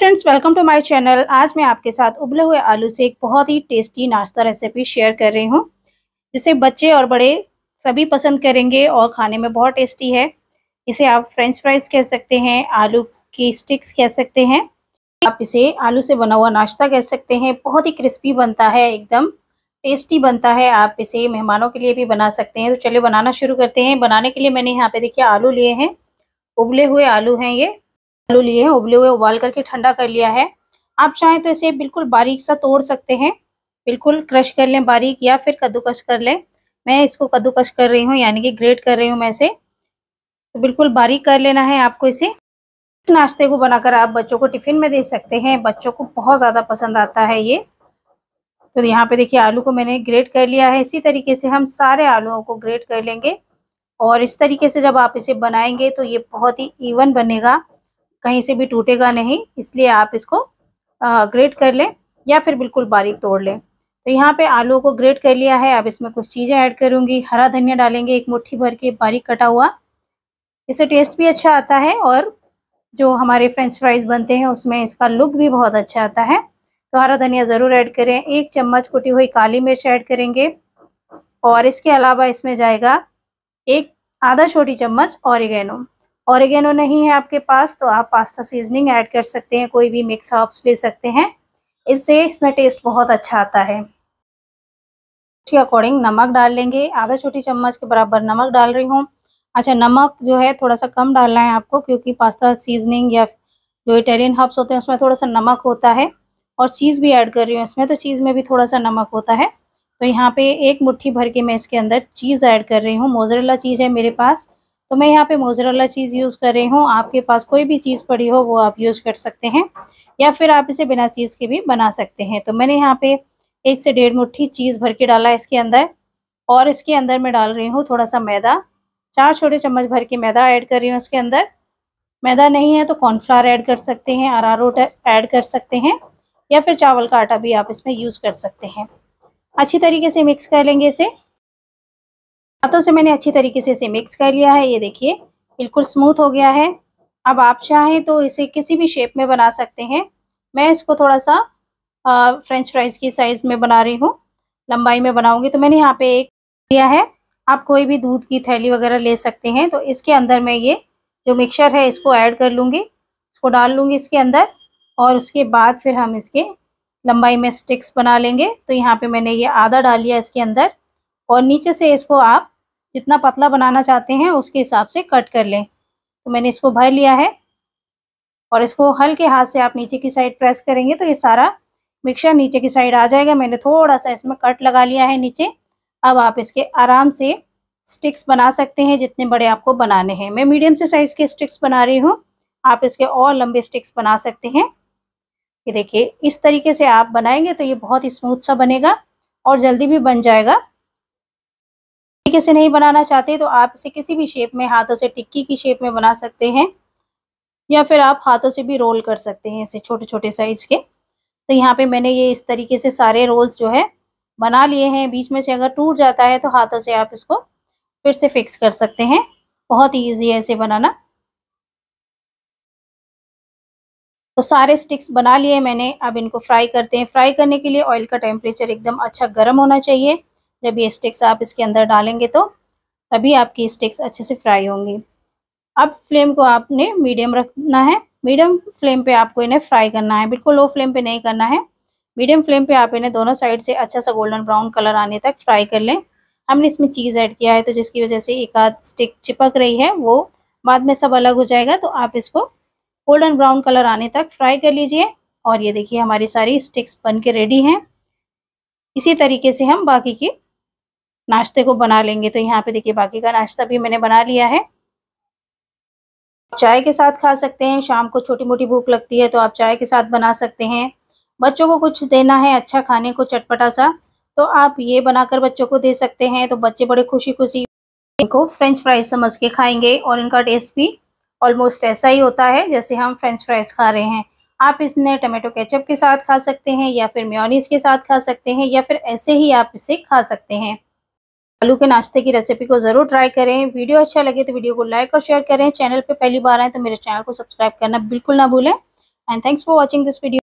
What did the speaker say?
friends welcome to my channel आज मैं आपके साथ उबले हुए आलू से एक बहुत ही टेस्टी नाश्ता रेसिपी शेयर कर रही हूँ जिसे बच्चे और बड़े सभी पसंद करेंगे और खाने में बहुत टेस्टी है इसे आप फ्रेंच फ्राइज कह सकते हैं आलू की स्टिक्स कह सकते हैं आप इसे आलू से बना हुआ नाश्ता कह सकते हैं बहुत ही क्रिस्पी बनता है एकदम टेस्टी बनता है आप इसे मेहमानों के लिए भी बना सकते हैं तो चलिए बनाना शुरू करते हैं बनाने के लिए मैंने यहाँ पे देखिए आलू लिए हैं उबले हुए आलू हैं ये आलू लिए हैं उबले हुए उबाल करके ठंडा कर लिया है आप चाहें तो इसे बिल्कुल बारीक सा तोड़ सकते हैं बिल्कुल क्रश कर लें बारीक या फिर कद्दूकस कर लें मैं इसको कद्दूकश कर रही हूँ यानी कि ग्रेट कर रही हूँ मैं इसे तो बिल्कुल बारीक कर लेना है आपको इसे नाश्ते को बनाकर आप बच्चों को टिफ़िन में दे सकते हैं बच्चों को बहुत ज़्यादा पसंद आता है ये तो यहाँ पे देखिए आलू को मैंने ग्रेट कर लिया है इसी तरीके से हम सारे आलूओं को ग्रेट कर लेंगे और इस तरीके से जब आप इसे बनाएंगे तो ये बहुत ही इवन बनेगा कहीं से भी टूटेगा नहीं इसलिए आप इसको ग्रेट कर लें या फिर बिल्कुल बारीक तोड़ लें तो यहाँ पे आलू को ग्रेट कर लिया है अब इसमें कुछ चीज़ें ऐड करूँगी हरा धनिया डालेंगे एक मुट्ठी भर के बारीक कटा हुआ इससे टेस्ट भी अच्छा आता है और जो हमारे फ्रेंच फ्राइज बनते हैं उसमें इसका लुक भी बहुत अच्छा आता है तो हरा धनिया ज़रूर ऐड करें एक चम्मच कुटी हुई काली मिर्च ऐड करेंगे और इसके अलावा इसमें जाएगा एक आधा छोटी चम्मच ऑरिगेनो ऑरिगेनो नहीं है आपके पास तो आप पास्ता सीजनिंग ऐड कर सकते हैं कोई भी मिक्स हॉप्स ले सकते हैं इससे इसमें टेस्ट बहुत अच्छा आता है उसके अकॉर्डिंग नमक डाल लेंगे आधा छोटी चम्मच के बराबर नमक डाल रही हूँ अच्छा नमक जो है थोड़ा सा कम डालना है आपको क्योंकि पास्ता सीजनिंग या जो इटालियन हर्ब्स होते हैं उसमें थोड़ा सा नमक होता है और चीज़ भी ऐड कर रही हूँ इसमें तो चीज़ में भी थोड़ा सा नमक होता है तो यहाँ पे एक मुट्ठी भर के मैं इसके अंदर चीज़ ऐड कर रही हूँ मोजरेला चीज़ है मेरे पास तो मैं यहाँ पे मोजरेला चीज़ यूज़ कर रही हूँ आपके पास कोई भी चीज़ पड़ी हो वो आप यूज़ कर सकते हैं या फिर आप इसे बिना चीज़ के भी बना सकते हैं तो मैंने यहाँ पे एक से डेढ़ मुट्ठी चीज़ भर के डाला इसके अंदर और इसके अंदर मैं डाल रही हूँ थोड़ा सा मैदा चार छोटे चम्मच भर के मैदा ऐड कर रही हूँ इसके अंदर मैदा नहीं है तो कॉर्नफ्लावर ऐड कर सकते हैं अरारोट ऐड कर सकते हैं या फिर चावल का आटा भी आप इसमें यूज़ कर सकते हैं अच्छी तरीके से मिक्स कर लेंगे इसे हाथों से मैंने अच्छी तरीके से इसे मिक्स कर लिया है ये देखिए बिल्कुल स्मूथ हो गया है अब आप चाहें तो इसे किसी भी शेप में बना सकते हैं मैं इसको थोड़ा सा आ, फ्रेंच फ्राइज की साइज़ में बना रही हूँ लंबाई में बनाऊँगी तो मैंने यहाँ पे एक लिया है आप कोई भी दूध की थैली वगैरह ले सकते हैं तो इसके अंदर मैं ये जो मिक्सर है इसको ऐड कर लूँगी इसको डाल लूँगी इसके अंदर और उसके बाद फिर हम इसके लंबाई में स्टिक्स बना लेंगे तो यहाँ पर मैंने ये आधा डाल लिया इसके अंदर और नीचे से इसको आप जितना पतला बनाना चाहते हैं उसके हिसाब से कट कर लें तो मैंने इसको भर लिया है और इसको हल्के हाथ से आप नीचे की साइड प्रेस करेंगे तो ये सारा मिक्सर नीचे की साइड आ जाएगा मैंने थोड़ा सा इसमें कट लगा लिया है नीचे अब आप इसके आराम से स्टिक्स बना सकते हैं जितने बड़े आपको बनाने हैं मैं मीडियम से साइज़ के स्टिक्स बना रही हूँ आप इसके और लंबे स्टिक्स बना सकते हैं ये देखिए इस तरीके से आप बनाएंगे तो ये बहुत ही स्मूथ सा बनेगा और जल्दी भी बन जाएगा तरीके से नहीं बनाना चाहते तो आप इसे किसी भी शेप में हाथों से टिक्की की शेप में बना सकते हैं या फिर आप हाथों से भी रोल कर सकते हैं इसे छोटे छोटे साइज के तो यहाँ पे मैंने ये इस तरीके से सारे रोल्स जो है बना लिए हैं बीच में से अगर टूट जाता है तो हाथों से आप इसको फिर से फिक्स कर सकते हैं बहुत ईजी है इसे बनाना तो सारे स्टिक्स बना लिए मैंने अब इनको फ्राई करते हैं फ्राई करने के लिए ऑयल का टेम्परेचर एकदम अच्छा गर्म होना चाहिए जब ये स्टिक्स आप इसके अंदर डालेंगे तो तभी आपकी स्टिक्स अच्छे से फ्राई होंगी अब फ्लेम को आपने मीडियम रखना है मीडियम फ्लेम पे आपको इन्हें फ्राई करना है बिल्कुल लो फ्लेम पे नहीं करना है मीडियम फ्लेम पे आप इन्हें दोनों साइड से अच्छा सा गोल्डन ब्राउन कलर आने तक फ्राई कर लें हमने इसमें चीज़ ऐड किया है तो जिसकी वजह से एक आध स्टिक चिपक रही है वो बाद में सब अलग हो जाएगा तो आप इसको गोल्डन ब्राउन कलर आने तक फ्राई कर लीजिए और ये देखिए हमारी सारी स्टिक्स बन के रेडी हैं इसी तरीके से हम बाकी की नाश्ते को बना लेंगे तो यहाँ पे देखिए बाकी का नाश्ता भी मैंने बना लिया है चाय के साथ खा सकते हैं शाम को छोटी मोटी भूख लगती है तो आप चाय के साथ बना सकते हैं बच्चों को कुछ देना है अच्छा खाने को चटपटा सा तो आप ये बनाकर बच्चों को दे सकते हैं तो बच्चे बड़े खुशी खुशी इनको फ्रेंच फ्राइज समझ के खाएंगे और इनका टेस्ट भी ऑलमोस्ट ऐसा ही होता है जैसे हम फ्रेंच फ्राइज खा रहे हैं आप इसने टमाटो केचप के साथ खा सकते हैं या फिर म्योनीस के साथ खा सकते हैं या फिर ऐसे ही आप इसे खा सकते हैं आलू के नाश्ते की रेसिपी को ज़रूर ट्राई करें वीडियो अच्छा लगे तो वीडियो को लाइक और शेयर करें चैनल पे पहली बार आए तो मेरे चैनल को सब्सक्राइब करना बिल्कुल ना भूलें and thanks for watching this video